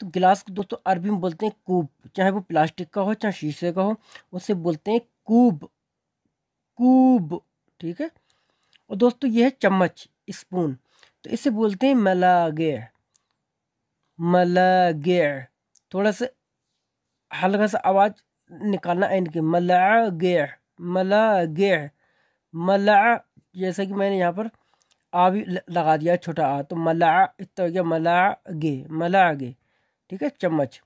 तो गिलास को दोस्तों अरबी में बोलते हैं कूब चाहे वो प्लास्टिक का हो चाहे शीशे का हो उसे बोलते हैं कूब कूब ठीक है और दोस्तों यह है चम्मच स्पून तो इसे बोलते हैं मलागे मलागे थोड़ा सा हल्का सा आवाज़ निकालना है इनके मला गे मला गे मला जैसा कि मैंने यहाँ पर आ भी लगा दिया छोटा आ तो मला इतना हो गया मला गे मला गे ठीक है चम्मच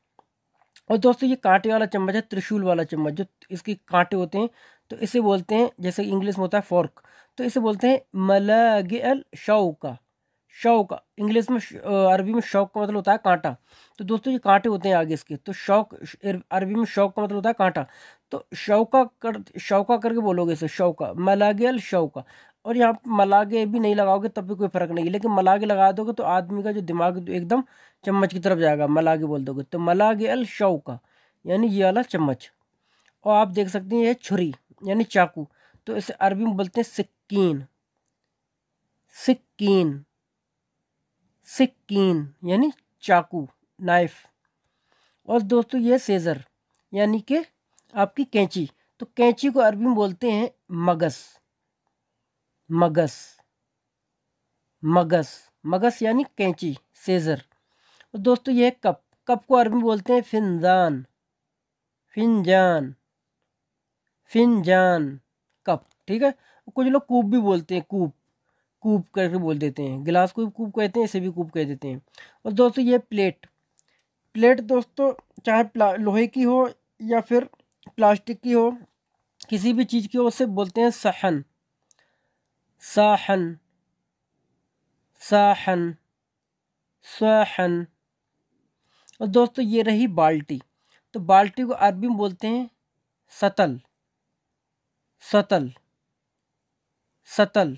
और दोस्तों ये कांटे वाला चम्मच है त्रिशूल वाला चम्मच जो इसके कांटे होते हैं तो इसे बोलते हैं जैसे इंग्लिश में होता है फोर्क तो इसे बोलते हैं मलग अल शौका शौक इंग्लिश में अरबी में शौक का मतलब होता है कांटा तो दोस्तों ये कांटे होते हैं आगे इसके तो शौक अरबी में शौक का मतलब होता है कांटा तो शौका कर शौका करके बोलोगे इसे शौका मलागल शौका और यहाँ मलागे भी नहीं लगाओगे तब भी कोई फ़र्क नहीं है लेकिन मलागे लगा दोगे तो आदमी का जो दिमाग एकदम चम्मच की तरफ जाएगा मलागे बोल दोगे तो मलागे अल शौका यानी ये वाला चम्मच और आप देख सकते हैं ये छुरी यानी चाकू तो इसे अरबी में बोलते हैं सिक्कीन सिक्कीन सिक्कीन यानी चाकू नाइफ और दोस्तों ये सेज़र यानी कि आपकी कैंची तो कैंची को अरबी में बोलते हैं मगस मगस मगस मगस यानी कैंची सेजर और दोस्तों ये कप कप को अरबी बोलते हैं फिनजान फिनजान फिनजान कप ठीक है कुछ लोग कूप भी बोलते हैं कूप कूप करके बोल देते हैं गिलास को भी कूप कहते हैं इसे भी कूप कह देते हैं और दोस्तों ये प्लेट प्लेट दोस्तों चाहे लोहे की हो या फिर प्लास्टिक की हो किसी भी चीज़ की हो उसे बोलते हैं सहन साहन साहन सहन और दोस्तों ये रही बाल्टी तो बाल्टी को अरबी में बोलते हैं सतल सतल सतल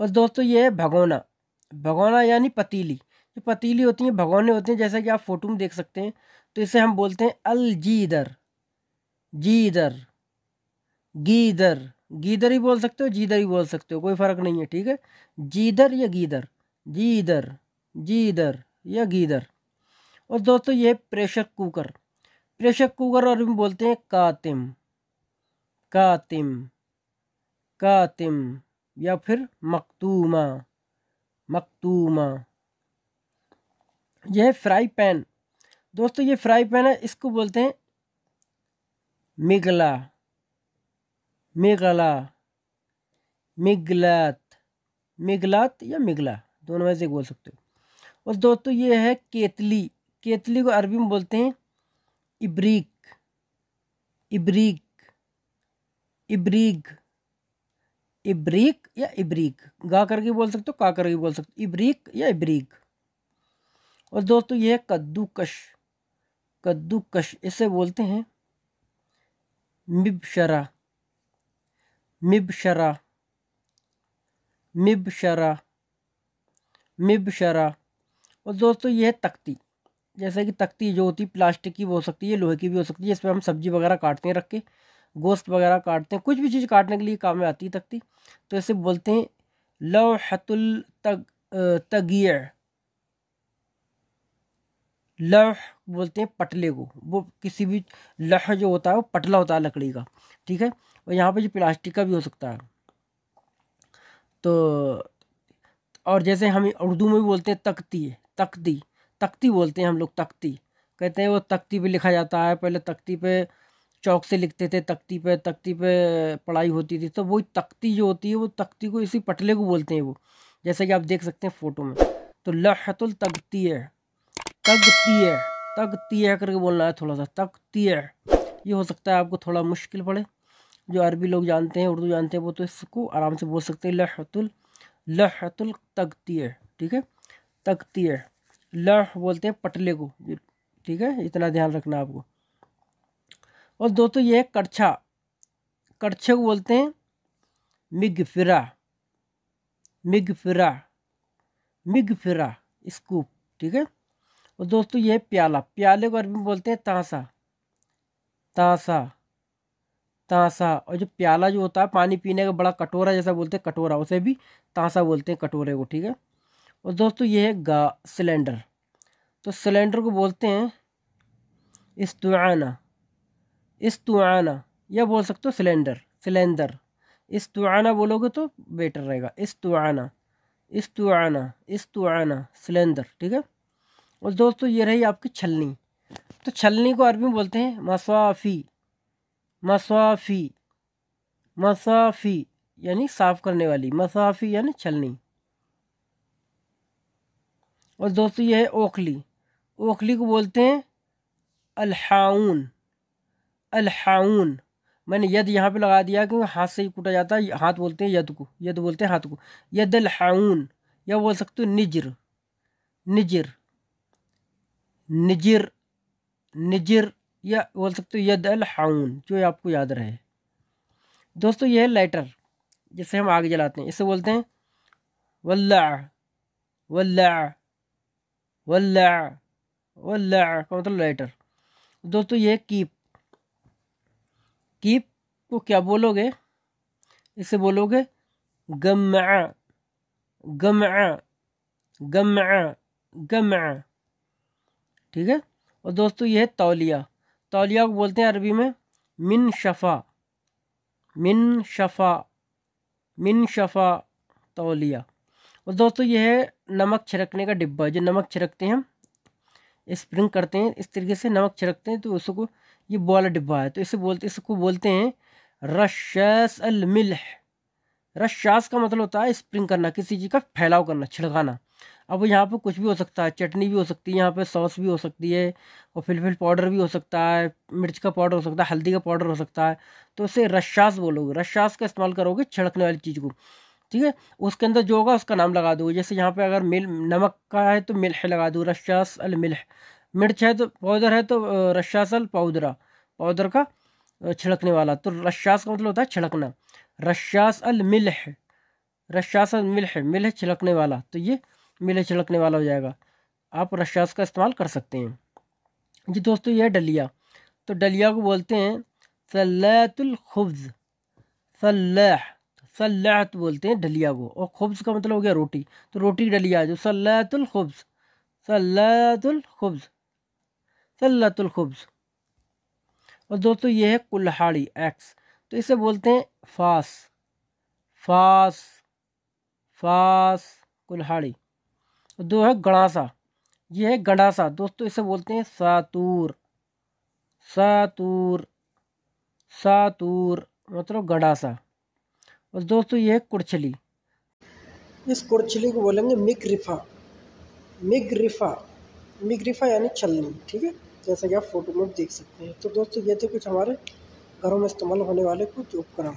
और दोस्तों ये है भगोना भगोना यानी पतीली जो पतीली होती हैं भगोने होते हैं जैसा कि आप फोटो में देख सकते हैं तो इसे हम बोलते हैं अलजीदर जीदर गीदर गीदर ही बोल सकते हो जीदर ही बोल सकते हो कोई फ़र्क नहीं है ठीक है जीदर या गीदर जीदर जीदर या गीदर और दोस्तों ये प्रेशर कुकर प्रेशर कुकर और भी बोलते हैं कातिम कातिम कातिम या फिर मकतूमा मकतूमा यह फ्राई पैन दोस्तों ये फ्राई पैन है इसको बोलते हैं मिगला मेगला मिगलत मिगलात या मिगला दोनों में से बोल सकते हो और दोस्तों ये है केतली केतली को अरबी में बोलते हैं इब्रिक इब्रिक इब्रिक इब्रिक या इब्रिक गा करके बोल सकते हो का करके बोल सकते हो इब्रिक या इब्रिक और दोस्तों ये है कद्दूकश कद्दूकश इसे बोलते हैं मिबशरा मिबशरा मिबशरा मिबशरा और दोस्तों यह तख्ती जैसे कि तख्ती जो होती है प्लास्टिक की हो सकती है लोहे की भी हो सकती है इसमें हम सब्जी वगैरह काटते हैं रख के गोश्त वगैरह काटते हैं कुछ भी चीज़ काटने के लिए काम में आती है तख्ती तो ऐसे बोलते हैं लवहतुल तग तगियर लह बोलते हैं पटले को वो किसी भी लह जो होता है वो पटला होता है लकड़ी का ठीक है और यहाँ पे जो प्लास्टिक का भी हो सकता है तो और जैसे हम उर्दू में भी बोलते हैं तख्ती तख्ती तख्ती बोलते हैं हम लोग तख्ती कहते हैं वो तख्ती पे लिखा जाता है पहले तख्ती पे चौक से लिखते थे तख्ती पे तख्ती पे पढ़ाई होती थी तो वही तख्ती जो होती है वो तख्ती को इसी पटले को बोलते हैं वो जैसे कि आप देख सकते हैं फ़ोटो में तो लहतुल तख्ती है तगती है करके बोलना है थोड़ा सा है ये हो सकता है आपको थोड़ा मुश्किल पड़े जो अरबी लोग जानते हैं उर्दू जानते हैं वो तो इसको आराम से बोल सकते हैं लहतुल लहतुल है ठीक है है लह बोलते हैं पटले को ठीक है इतना ध्यान रखना आपको और दोस्तों ये है कड़छा कड़छे को बोलते हैं मिग मिग फिरा फिरा मिग फिरा स्कूप ठीक है और दोस्तों ये प्याला प्याले को अरबी में बोलते हैं तांसा तांसा तांसा और जो प्याला जो होता है पानी पीने का बड़ा कटोरा जैसा बोलते हैं कटोरा उसे भी तांसा बोलते हैं कटोरे को ठीक है और दोस्तों ये है गा सिलेंडर तो सिलेंडर को बोलते हैं इस्तुआना इस्तुआना या बोल सकते हो सिलेंडर सिलेंडर इस्तुआना बोलोगे तो बेटर रहेगा इस्तुआना इस्तुआना इस्तुआना सिलेंडर ठीक है और दोस्तों ये रही आपकी छलनी तो छलनी को अरबी में बोलते हैं मसाफी मसाफी मसाफी यानी साफ़ करने वाली मसाफी यानी छलनी और दोस्तों ये है ओखली ओखली को बोलते हैं अलहाउन अलहाउन मैंने यद यहाँ पे लगा दिया क्योंकि हाथ से ही कूटा जाता है हाथ बोलते हैं यद को यद बोलते हैं हाथ को यद अलहाउन या बोल सकते हो निजर निजर निजिर निजिर या बोल सकते हो यद अल हाउन जो आपको याद रहे दोस्तों यह है लाइटर जिसे हम आग जलाते हैं इसे बोलते हैं वल्ला वल्ला वल्ला वल्ला का मतलब लाइटर दोस्तों यह कीप कीप को क्या बोलोगे इसे बोलोगे गम गम गम गम ठीक है और दोस्तों यह है तौलिया तौलिया को बोलते हैं अरबी में मिन शफ़ा मिन शफ़ा मिन शफ़ा तौलिया और दोस्तों यह है नमक छिड़कने का डिब्बा जो नमक छिड़कते हैं हम स्प्रिंग करते हैं इस तरीके से नमक छिड़कते हैं तो उसको ये बोला डिब्बा है तो इसे बोलते इसको बोलते हैं रशास अल मिल्ह रशास का मतलब होता है स्प्रिंग करना किसी चीज़ का फैलाव करना छिड़काना अब यहाँ पे कुछ भी हो सकता है चटनी भी हो सकती है यहाँ पे सॉस भी हो सकती है और फिलफिल पाउडर भी हो सकता है मिर्च का पाउडर हो सकता है हल्दी का पाउडर हो सकता है तो उसे रशास बोलोगे रशास का इस्तेमाल करोगे छिड़कने वाली चीज़ को ठीक है उसके अंदर जो होगा उसका नाम लगा दोगे जैसे यहाँ पे अगर मिल नमक का है तो मिल्ह लगा दो रशास अल मिल्ह मिर्च है तो पाउडर है तो रशास अल पाउदरा पाउडर का छिड़कने वाला तो रशास का मतलब होता है छिड़कना रशास अल मिल्ह रशास अल मिल्ह मिल्ह छिड़कने वाला तो ये मिले छिड़कने वाला हो जाएगा आप रशास का इस्तेमाल कर सकते हैं जी दोस्तों यह डलिया तो डलिया को बोलते हैं सलातुलखब्ज़ सल्लह सल्लात तो बोलते हैं डलिया को और खुब्ज़ का मतलब हो गया रोटी तो रोटी डलिया जो सल्लातुलखब्ज़ सल्लातुलखब्ज़ सल्लातुलखब्ज़ और दोस्तों ये है कुल्हाड़ी एक्स तो इसे बोलते हैं फास फास फास कुल्हाड़ी और दो है गड़ासा ये है गड़ासा दोस्तों इसे बोलते हैं सातूर सातूर सातूर मतलब गड़ासा और दोस्तों ये है कुर्छली इस कुर्छली को बोलेंगे रिफा मिगरिफा रिफा यानी छलनी ठीक है जैसा कि आप फोटो में देख सकते हैं तो दोस्तों ये थे कुछ हमारे घरों में इस्तेमाल होने वाले कुछ उपकरण